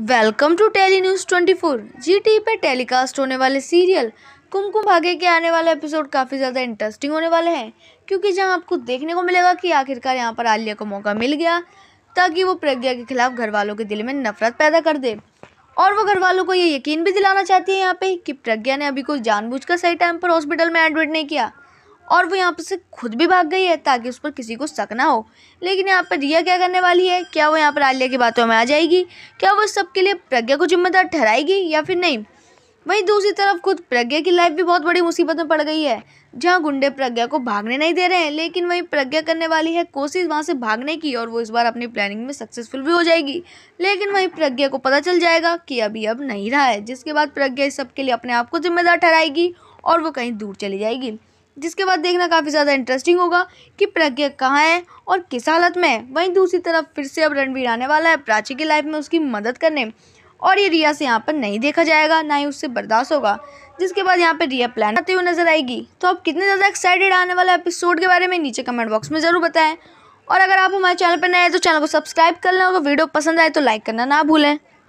welcome to tele news twenty four G T पर telecast होने वाले सीरियल कुमकुम भाग्य के आने वाला एपिसोड काफ़ी ज़्यादा इंटरेस्टिंग होने वाले हैं क्योंकि जहां आपको देखने को मिलेगा कि आखिरकार यहां पर आलिया को मौका मिल गया ताकि वो प्रज्ञा के खिलाफ घर वालों के दिल में नफरत पैदा कर दे और वो घर वालों को ये यकीन भी दिलाना चाहती है यहाँ पर कि प्रज्ञा ने अभी को जानबूझ सही टाइम पर हॉस्पिटल में एडमिट नहीं किया और वो यहाँ पर से खुद भी भाग गई है ताकि उस पर किसी को शक ना हो लेकिन यहाँ पर रिया क्या करने वाली है क्या वो यहाँ पर आलिया की बातों में आ जाएगी क्या वो सबके लिए प्रज्ञा को जिम्मेदार ठहराएगी या फिर नहीं वहीं दूसरी तरफ खुद प्रज्ञा की लाइफ भी बहुत बड़ी मुसीबत में पड़ गई है जहाँ गुंडे प्रज्ञा को भागने नहीं दे रहे हैं लेकिन वहीं प्रज्ञा करने वाली है कोशिश वहाँ से भागने की और वो इस बार अपनी प्लानिंग में सक्सेसफुल भी हो जाएगी लेकिन वहीं प्रज्ञा को पता चल जाएगा कि अभी अब नहीं रहा है जिसके बाद प्रज्ञा इस सबके लिए अपने आप को जिम्मेदार ठहराएगी और वो कहीं दूर चली जाएगी जिसके बाद देखना काफ़ी ज़्यादा इंटरेस्टिंग होगा कि प्रज्ञा कहाँ है और किस हालत में है वहीं दूसरी तरफ फिर से अब रणवीर आने वाला है प्राची की लाइफ में उसकी मदद करने और ये रिया से यहाँ पर नहीं देखा जाएगा ना ही उससे बर्दाश्त होगा जिसके बाद यहाँ पर रिया प्लान आते हुए नजर आएगी तो आप कितने ज़्यादा एक्साइटेड आने वाला एपिसोड के बारे में नीचे कमेंट बॉक्स में ज़रूर बताएं और अगर आप हमारे चैनल पर नए हैं तो चैनल को सब्सक्राइब कर लें और वीडियो पसंद आए तो लाइक करना ना भूलें